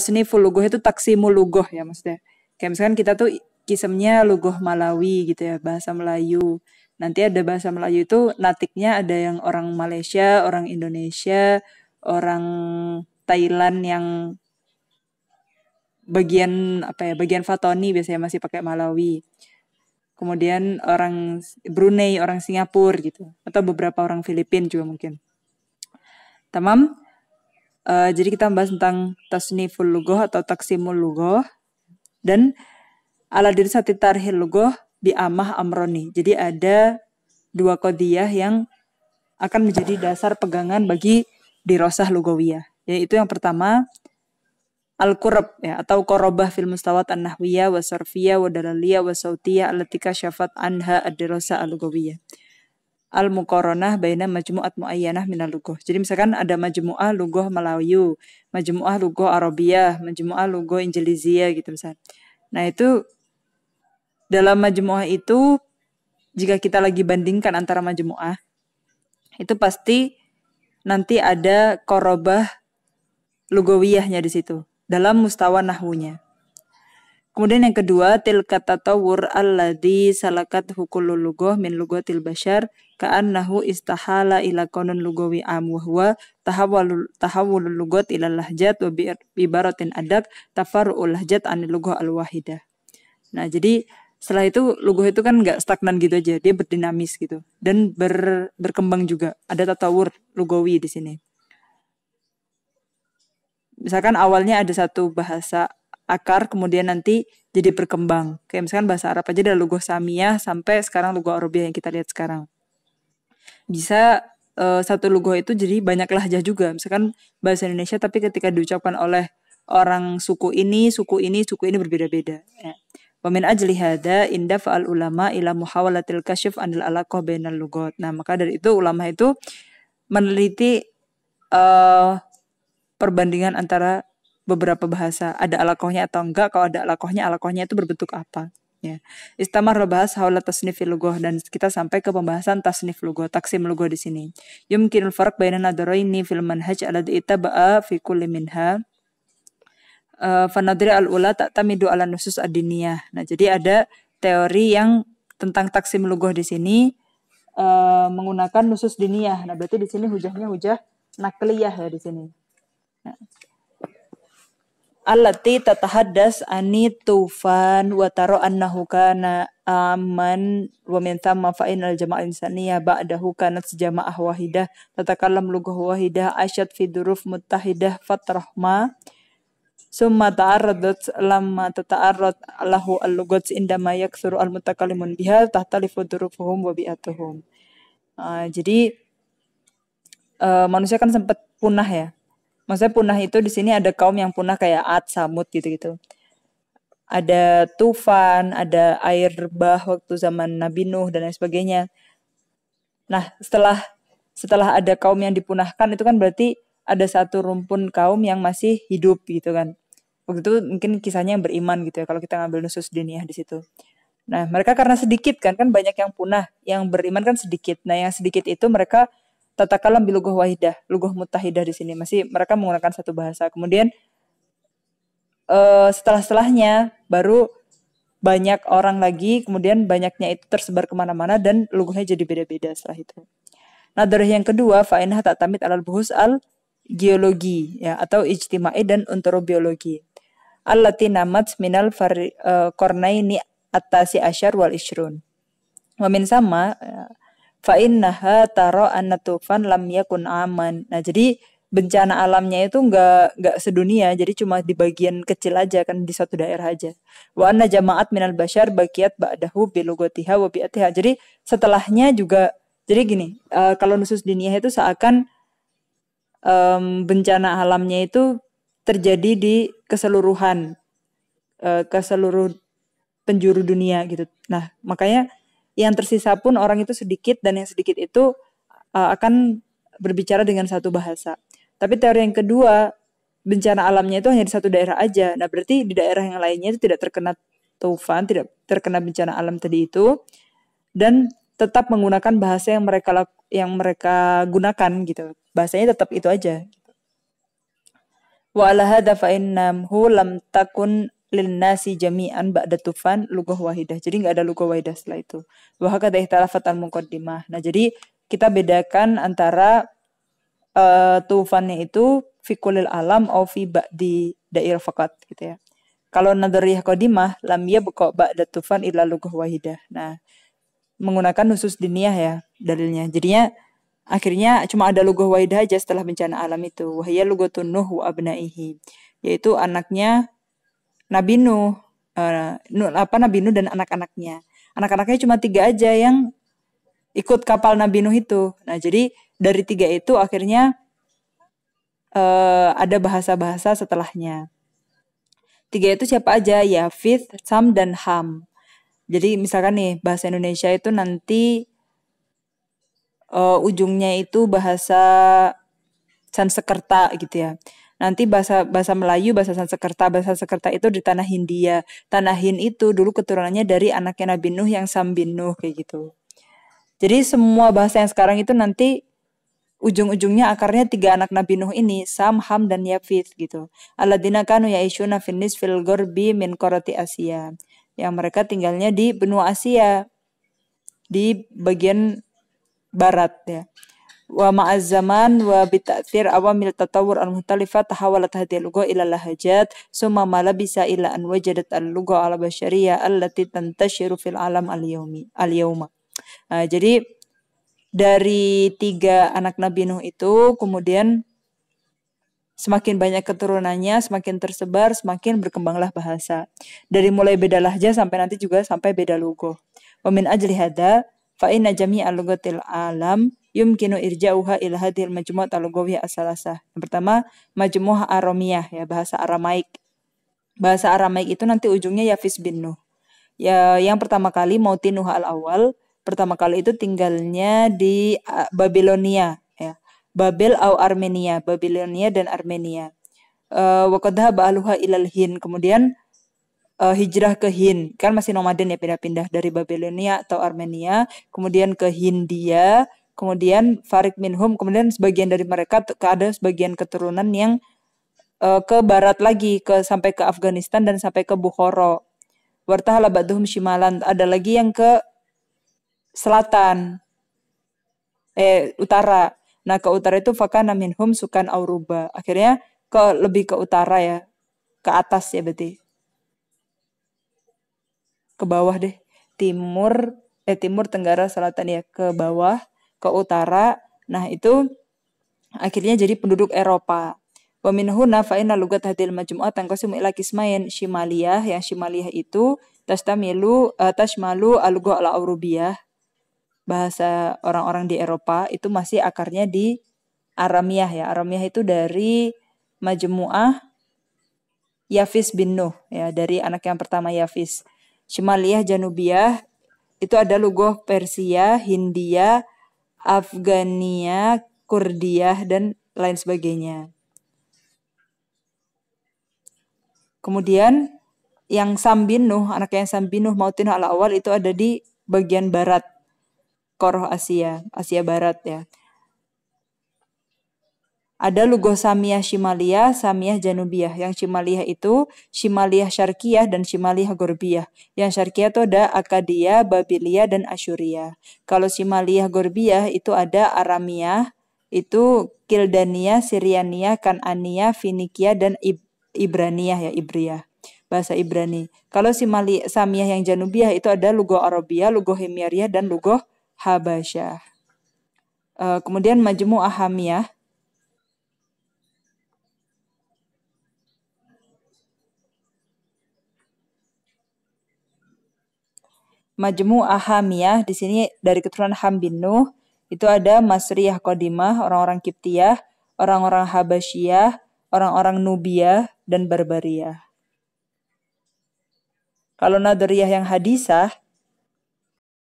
full lugoh itu taksimu lugoh ya maksudnya. Kayak misalkan kita tuh kisemnya lugoh Malawi gitu ya, bahasa Melayu. Nanti ada bahasa Melayu itu natiknya ada yang orang Malaysia, orang Indonesia, orang Thailand yang bagian apa ya, bagian Fatoni biasanya masih pakai Malawi. Kemudian orang Brunei, orang Singapura gitu, atau beberapa orang Filipina juga mungkin. Tamam? Uh, jadi kita membahas tentang tasniful lugoh atau taksimul lugoh dan ala dirsati tarhil lugoh amah amroni. Jadi ada dua kodiyah yang akan menjadi dasar pegangan bagi dirosah lugawiyah. Yaitu yang pertama al-qurab ya, atau korobah fil mustawat an-nahwiyah wa sarfiyah wa dalaliyah wa sautiyah alatika syafat anha ad dirosah al-lugawiyah al mukoronah baina majmu'at muayyanah minal lugoh. Jadi misalkan ada majmu'ah lugoh Melayu, majmu'ah lugoh Arabiah, majmu'ah lugoh Injilizia gitu misal. Nah itu dalam majmu'ah itu jika kita lagi bandingkan antara majmu'ah itu pasti nanti ada korobah lugawiyahnya di situ dalam mustawa nahwunya. Kemudian yang kedua, tilka tatawur alladhi salakat hukulul lugoh min lugotil bashar ka'annahu istahala ila konon lugawi am wa huwa tahawul lugot lugat ila lahjat wa bi ibaratin adat tafarru'ul lahjat anil lugah al wahidah. Nah, jadi setelah itu lugoh itu kan nggak stagnan gitu aja, dia berdinamis gitu dan ber, berkembang juga. Ada tatawur lugawi di sini. Misalkan awalnya ada satu bahasa akar kemudian nanti jadi berkembang. Kayak misalkan bahasa Arab aja dari lugoh samia sampai sekarang lugoh Arabia yang kita lihat sekarang bisa uh, satu lugoh itu jadi banyak lahjah juga. Misalkan bahasa Indonesia tapi ketika diucapkan oleh orang suku ini, suku ini, suku ini berbeda-beda. Ya. Wa min ajli hada inda fa'al ulama ila muhawalatil kasyif anil alaqah bainal lugat. Nah, maka dari itu ulama itu meneliti uh, perbandingan antara beberapa bahasa. Ada alakohnya atau enggak? Kalau ada alakohnya, alakohnya itu berbentuk apa? Ya. Istamarra bahas haula tasnif lugoh dan kita sampai ke pembahasan tasnif lugoh, taksim lugoh di sini. Yumkinul farq baina nadaraini fil manhaj alladhi ittaba'a fi kulli minha. Uh, eh, fanadri al-ula tak tamidu ala nusus adiniyah. Nah, jadi ada teori yang tentang taksim lugoh di sini uh, menggunakan nusus diniyah. Nah, berarti di sini hujahnya hujah nakliyah ya di sini. Nah, allati tatahaddas ani tufan wa taro annahu kana aman wa min thamma fa inal jama'ah insaniyah ba'dahu kanat jama'ah wahidah tatakallam lugah wahidah asyad fi duruf muttahidah fatrahma summa ta'arradat lamma tata'arrad lahu al-lughat indama yakthuru al-mutakallimun biha tahtalifu durufuhum wa bi'atuhum uh, jadi uh, manusia kan sempat punah ya Maksudnya punah itu di sini ada kaum yang punah kayak Ad, Samud gitu-gitu. Ada tufan, ada air bah waktu zaman Nabi Nuh dan lain sebagainya. Nah, setelah setelah ada kaum yang dipunahkan itu kan berarti ada satu rumpun kaum yang masih hidup gitu kan. Waktu itu mungkin kisahnya yang beriman gitu ya kalau kita ngambil nusus dunia di situ. Nah, mereka karena sedikit kan kan banyak yang punah, yang beriman kan sedikit. Nah, yang sedikit itu mereka tata kalam bilugoh wahidah, lugoh mutahidah di sini masih mereka menggunakan satu bahasa. Kemudian uh, setelah-setelahnya baru banyak orang lagi, kemudian banyaknya itu tersebar kemana-mana dan luguhnya jadi beda-beda setelah itu. Nah dari yang kedua, fa'inah tak tamit alal buhus al geologi ya atau ijtimai dan biologi Allati namat minal far, uh, eh, kornaini atasi asyar wal ishrun. Wamin sama ya, fa innaha taro anna tufan lam yakun aman. Nah, jadi bencana alamnya itu nggak nggak sedunia, jadi cuma di bagian kecil aja kan di satu daerah aja. Wa anna jama'at minal bashar bakiat ba'dahu bilugotiha wa bi'atiha. Jadi setelahnya juga jadi gini, uh, kalau nusus dunia itu seakan um, bencana alamnya itu terjadi di keseluruhan uh, keseluruh penjuru dunia gitu. Nah, makanya yang tersisa pun orang itu sedikit dan yang sedikit itu uh, akan berbicara dengan satu bahasa. Tapi teori yang kedua, bencana alamnya itu hanya di satu daerah aja. Nah, berarti di daerah yang lainnya itu tidak terkena taufan, tidak terkena bencana alam tadi itu dan tetap menggunakan bahasa yang mereka yang mereka gunakan gitu. Bahasanya tetap itu aja. Wa ala hadza fa lam takun linnasi jami'an ba'da tufan lugah wahidah. Jadi nggak ada lugah wahidah setelah itu. Wa hakadha ihtalafat al Nah, jadi kita bedakan antara uh, tufannya itu fi kulil alam atau fi ba'di dair fakat gitu ya. Kalau nadariyah kodimah, lam yabqa ba'da tufan illa lugah wahidah. Nah, menggunakan nusus diniyah ya dalilnya. Jadinya akhirnya cuma ada lugah wahidah aja setelah bencana alam itu. Wahya lugatun nuh wa abnaihi yaitu anaknya Nabi Nuh, uh, apa Nabi Nuh dan anak-anaknya. Anak-anaknya cuma tiga aja yang ikut kapal Nabi Nuh itu. Nah jadi dari tiga itu akhirnya uh, ada bahasa-bahasa setelahnya. Tiga itu siapa aja? Ya Fith, Sam, dan Ham. Jadi misalkan nih bahasa Indonesia itu nanti uh, ujungnya itu bahasa Sansekerta gitu ya. Nanti bahasa bahasa Melayu, bahasa Sansekerta, bahasa Sansekerta itu di tanah Hindia. Tanah Hind itu dulu keturunannya dari anaknya Nabi Nuh yang Sam bin Nuh kayak gitu. Jadi semua bahasa yang sekarang itu nanti ujung-ujungnya akarnya tiga anak Nabi Nuh ini Sam, Ham dan Yafith gitu. Aladina kanu yaishuna finis fil gorbi min koroti Asia. Yang mereka tinggalnya di benua Asia di bagian barat ya. ومع الزمان وبتأثير عوامل التطور المختلفة تحولت هذه اللغة إلى لهجات ثم ما لبث إلى أن وجدت اللغة البشرية التي تنتشر في العالم اليومي اليوم. Nah, jadi dari tiga anak Nabi Nuh itu kemudian semakin banyak keturunannya, semakin tersebar, semakin berkembanglah bahasa. Dari mulai beda lahja sampai nanti juga sampai beda lugo. Wamin ajli hada fa inna jami'a lugatil alam yumkinu irja'uha ila hadhil majmu'at al as-salasah. Yang pertama, majmuah aramiyah ya bahasa Aramaik. Bahasa Aramaik itu nanti ujungnya yafis bin nuh. Ya, yang pertama kali mautinuh al-awal, pertama kali itu tinggalnya di Babilonia ya. Babel au Armenia, Babilonia dan Armenia. Uh, e, Wakadha ba'aluha ilal hin. Kemudian uh, hijrah ke Hind kan masih nomaden ya pindah-pindah dari Babilonia atau Armenia kemudian ke Hindia kemudian Farik minhum kemudian sebagian dari mereka ada sebagian keturunan yang uh, ke barat lagi ke sampai ke Afghanistan dan sampai ke Bukhara wartahala ba'duhum shimalan ada lagi yang ke selatan eh utara Nah ke utara itu fakana minhum sukan auruba. Akhirnya ke lebih ke utara ya, ke atas ya berarti ke bawah deh. Timur eh timur tenggara selatan ya ke bawah, ke utara. Nah, itu akhirnya jadi penduduk Eropa. Wa nafain huna fa lugat hadil majmu'ah tanqasimu ila shimaliyah yang shimaliyah itu tastamilu eh, tashmalu al ala al Bahasa orang-orang di Eropa itu masih akarnya di Aramiah ya. Aramiah itu dari majmu'ah Yafis bin Nuh ya dari anak yang pertama Yafis. Shimaliyah Janubiyah itu ada lugoh Persia, Hindia, Afgania, Kurdiah dan lain sebagainya. Kemudian yang Sambinuh, anaknya yang Sambinuh Mautin al awal itu ada di bagian barat Koroh Asia, Asia Barat ya. Ada lugo samia Shimalia, samia Janubiyah. Yang Shimalia itu Shimalia Syarkiah dan Shimalia Gorbiah. Yang Syarkiah itu ada Akadia, Babilia, dan Asyuria. Kalau Shimalia Gorbiah itu ada aramia itu Kildania, Siriania, Kanania, Finikia, dan Ib Ibraniyah ya, Ibria bahasa Ibrani. Kalau Simali Samiah yang Janubiah itu ada lugo Arabia, lugo Himyariah, dan lugo Habasyah. Uh, kemudian Majmu Ahamiyah Majmu Ahamiyah di sini dari keturunan Ham bin Nuh, itu ada Masriyah Kodimah, orang-orang Kiptiyah, orang-orang Habasyah, orang-orang Nubia, dan Barbaria. Kalau Nadriyah yang hadisah,